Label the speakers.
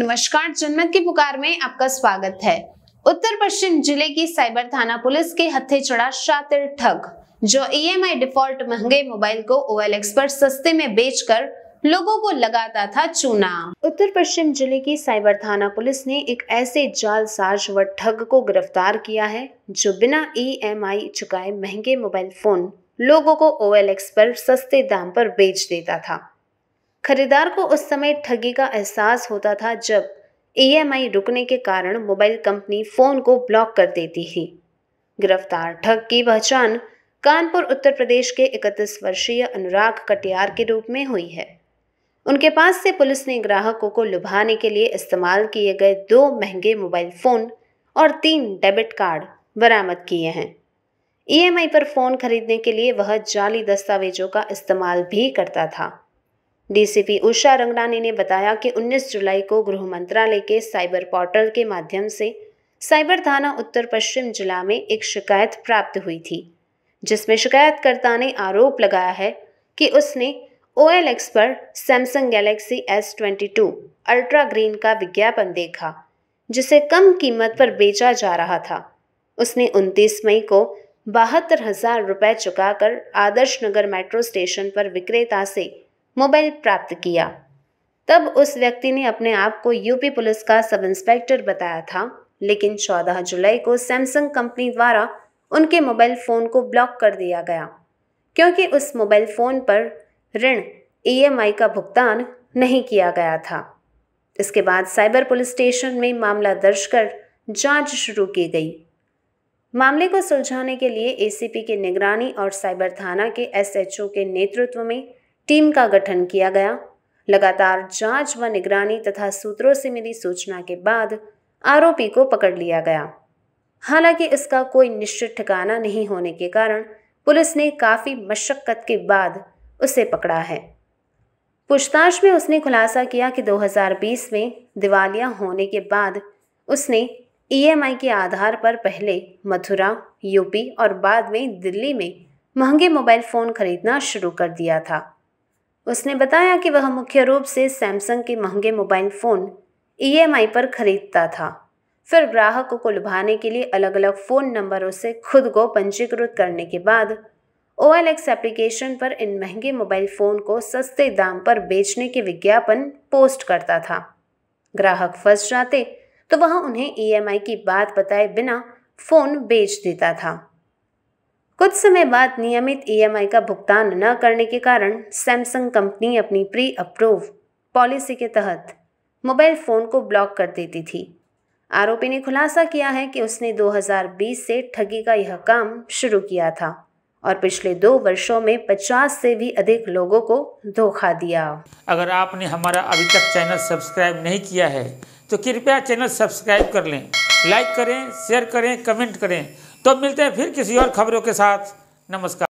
Speaker 1: नमस्कार जनमत की पुकार में आपका स्वागत है उत्तर पश्चिम जिले की साइबर थाना पुलिस के हत्थे चढ़ा शातिर ठग जो ईएमआई e डिफॉल्ट महंगे मोबाइल को ओएलएक्स पर सस्ते में बेचकर लोगों को लगाता था चूना उत्तर पश्चिम जिले की साइबर थाना पुलिस ने एक ऐसे जालसाज व ठग को गिरफ्तार किया है जो बिना ईएमआई e चुकाए महंगे मोबाइल फोन लोगों को ओएलएक्स पर सस्ते दाम पर बेच देता था खरीदार को उस समय ठगी का एहसास होता था जब ईएमआई e रुकने के कारण मोबाइल कंपनी फ़ोन को ब्लॉक कर देती थी गिरफ्तार ठग की पहचान कानपुर उत्तर प्रदेश के 31 वर्षीय अनुराग कटियार के रूप में हुई है उनके पास से पुलिस ने ग्राहकों को लुभाने के लिए इस्तेमाल किए गए दो महंगे मोबाइल फ़ोन और तीन डेबिट कार्ड बरामद किए हैं ईएमआई e पर फ़ोन खरीदने के लिए वह जाली दस्तावेजों का इस्तेमाल भी करता था डीसीपी उषा रंगडानी ने बताया कि 19 जुलाई को गृह मंत्रालय के साइबर पोर्टल के माध्यम से साइबर थाना उत्तर पश्चिम जिला में एक शिकायत प्राप्त हुई थी जिसमें शिकायतकर्ता ने आरोप लगाया है कि उसने ओ एल पर Samsung Galaxy S twenty two ultra green का विज्ञापन देखा जिसे कम कीमत पर बेचा जा रहा था उसने 29 मई को बहत्तर हजार रुपये चुकाकर आदर्श नगर मेट्रो स्टेशन पर विक्रेता से मोबाइल प्राप्त किया तब उस व्यक्ति ने अपने आप को यूपी पुलिस का सब इंस्पेक्टर बताया था लेकिन 14 जुलाई को सैमसंग कंपनी द्वारा उनके मोबाइल फ़ोन को ब्लॉक कर दिया गया क्योंकि उस मोबाइल फ़ोन पर ऋण ई का भुगतान नहीं किया गया था इसके बाद साइबर पुलिस स्टेशन में मामला दर्ज कर जांच शुरू की गई मामले को सुलझाने के लिए एसीपी के निगरानी और साइबर थाना के एसएचओ के नेतृत्व में टीम का गठन किया गया लगातार जांच व निगरानी तथा सूत्रों से मिली सूचना के बाद आरोपी को पकड़ लिया गया हालांकि इसका कोई निश्चित ठिकाना नहीं होने के कारण पुलिस ने काफ़ी मशक्क़त के बाद उसे पकड़ा है पूछताछ में उसने खुलासा किया कि 2020 में दिवालिया होने के बाद उसने ईएमआई के आधार पर पहले मथुरा यूपी और बाद में दिल्ली में महंगे मोबाइल फ़ोन खरीदना शुरू कर दिया था उसने बताया कि वह मुख्य रूप से सैमसंग के महंगे मोबाइल फ़ोन ईएमआई e पर खरीदता था फिर ग्राहकों को लुभाने के लिए अलग अलग फ़ोन नंबरों से खुद को पंजीकृत करने के बाद ओ एल एक्स एप्लीकेशन पर इन महंगे मोबाइल फ़ोन को सस्ते दाम पर बेचने के विज्ञापन पोस्ट करता था ग्राहक फंस जाते तो वह उन्हें ईएमआई e की बात बताए बिना फ़ोन बेच देता था कुछ समय बाद नियमित ईएमआई e का भुगतान न करने के कारण सैमसंग कंपनी अपनी प्री अप्रूव पॉलिसी के तहत मोबाइल फ़ोन को ब्लॉक कर देती थी आरोपी ने खुलासा किया है कि उसने 2020 से ठगी का यह काम शुरू किया था और पिछले दो वर्षों में 50 से भी अधिक लोगों को धोखा दिया अगर आपने हमारा अभी तक चैनल सब्सक्राइब नहीं किया है तो कृपया चैनल सब्सक्राइब कर लें लाइक करें शेयर करें कमेंट करें तो मिलते हैं फिर किसी और खबरों के साथ नमस्कार